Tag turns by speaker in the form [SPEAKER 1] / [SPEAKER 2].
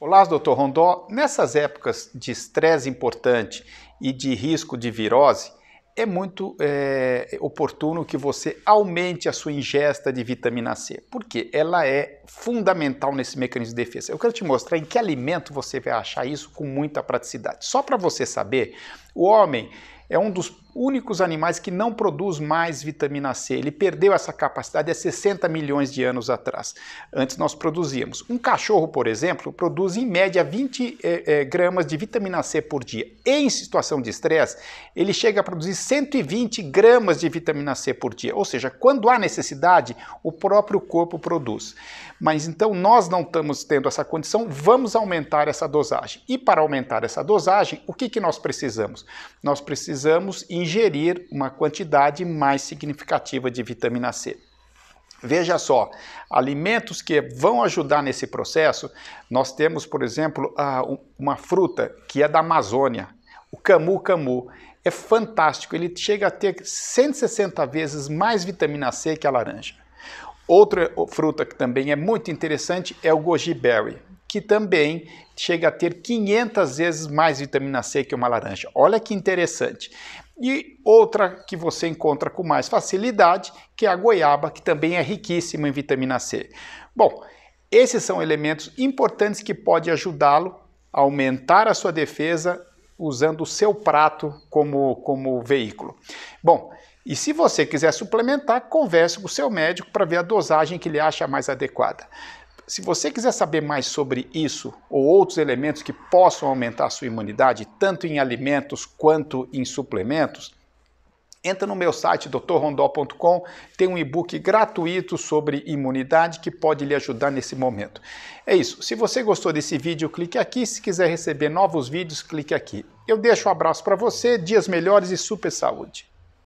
[SPEAKER 1] Olá, doutor Rondó. Nessas épocas de estresse importante e de risco de virose, é muito é, oportuno que você aumente a sua ingesta de vitamina C, porque ela é fundamental nesse mecanismo de defesa. Eu quero te mostrar em que alimento você vai achar isso com muita praticidade. Só para você saber, o homem é um dos únicos animais que não produz mais vitamina C. Ele perdeu essa capacidade há 60 milhões de anos atrás. Antes nós produzíamos. Um cachorro, por exemplo, produz em média 20 eh, eh, gramas de vitamina C por dia. Em situação de estresse, ele chega a produzir 120 gramas de vitamina C por dia. Ou seja, quando há necessidade, o próprio corpo produz. Mas então nós não estamos tendo essa condição, vamos aumentar essa dosagem. E para aumentar essa dosagem, o que, que nós precisamos? nós precisamos ingerir uma quantidade mais significativa de vitamina C. Veja só, alimentos que vão ajudar nesse processo, nós temos, por exemplo, uma fruta que é da Amazônia, o camu-camu é fantástico, ele chega a ter 160 vezes mais vitamina C que a laranja. Outra fruta que também é muito interessante é o goji berry que também chega a ter 500 vezes mais vitamina C que uma laranja. Olha que interessante. E outra que você encontra com mais facilidade, que é a goiaba, que também é riquíssima em vitamina C. Bom, esses são elementos importantes que pode ajudá-lo a aumentar a sua defesa usando o seu prato como, como veículo. Bom, e se você quiser suplementar, converse com o seu médico para ver a dosagem que ele acha mais adequada se você quiser saber mais sobre isso ou outros elementos que possam aumentar a sua imunidade, tanto em alimentos quanto em suplementos, entra no meu site drrondol.com, tem um e-book gratuito sobre imunidade que pode lhe ajudar nesse momento. É isso. Se você gostou desse vídeo, clique aqui. Se quiser receber novos vídeos, clique aqui. Eu deixo um abraço para você, dias melhores e super saúde.